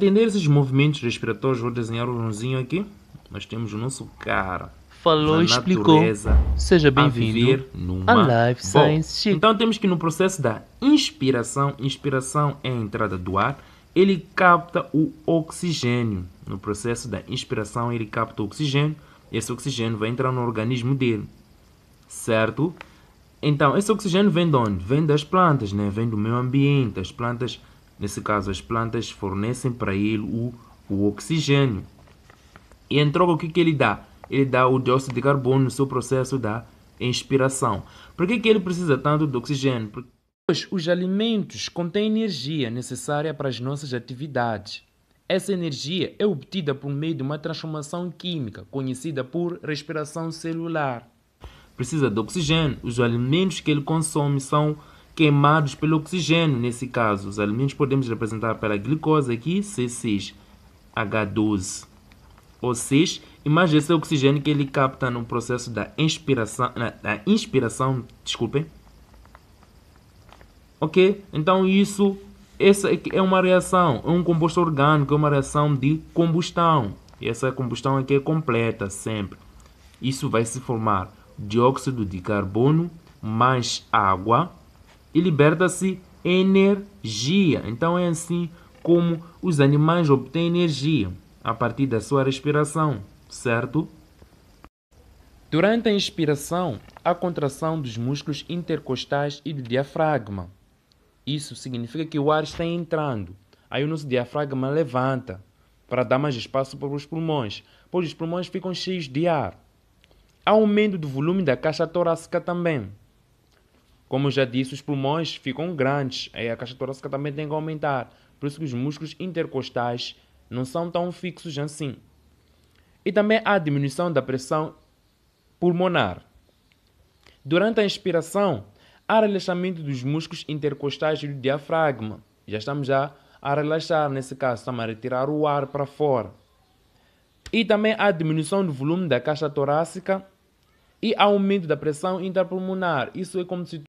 Entender esses movimentos respiratórios, vou desenhar um ronzinho aqui. Nós temos o nosso cara. Falou, explicou. Seja bem-vindo a Life Science Então temos que no processo da inspiração, inspiração é a entrada do ar, ele capta o oxigênio. No processo da inspiração, ele capta o oxigênio. Esse oxigênio vai entrar no organismo dele, certo? Então, esse oxigênio vem de onde? Vem das plantas, né? vem do meio ambiente. As plantas Nesse caso, as plantas fornecem para ele o, o oxigênio. E em troca, o que, que ele dá? Ele dá o dióxido de carbono no seu processo da inspiração. Por que, que ele precisa tanto de oxigênio? Porque os alimentos contêm energia necessária para as nossas atividades. Essa energia é obtida por meio de uma transformação química conhecida por respiração celular. Precisa de oxigênio. Os alimentos que ele consome são queimados pelo oxigênio. Nesse caso, os alimentos podemos representar pela glicose aqui, C6H12. Ou 6, e mais esse oxigênio que ele capta no processo da inspiração, da inspiração, desculpem. Ok? Então isso essa é, é uma reação, é um composto orgânico, é uma reação de combustão. E essa combustão aqui é completa sempre. Isso vai se formar dióxido de carbono mais água e liberta-se energia. Então é assim como os animais obtêm energia a partir da sua respiração, certo? Durante a inspiração, há contração dos músculos intercostais e do diafragma. Isso significa que o ar está entrando. Aí o nosso diafragma levanta para dar mais espaço para os pulmões, pois os pulmões ficam cheios de ar. Há aumento do volume da caixa torácica também. Como já disse, os pulmões ficam grandes e a caixa torácica também tem que aumentar. Por isso que os músculos intercostais não são tão fixos assim. E também há diminuição da pressão pulmonar. Durante a inspiração, há relaxamento dos músculos intercostais e do diafragma. Já estamos já a relaxar, nesse caso, estamos a retirar o ar para fora. E também há diminuição do volume da caixa torácica e aumento da pressão interpulmonar. Isso é como se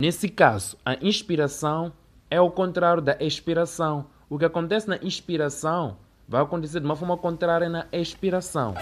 Nesse caso, a inspiração é o contrário da expiração. O que acontece na inspiração vai acontecer de uma forma contrária na expiração.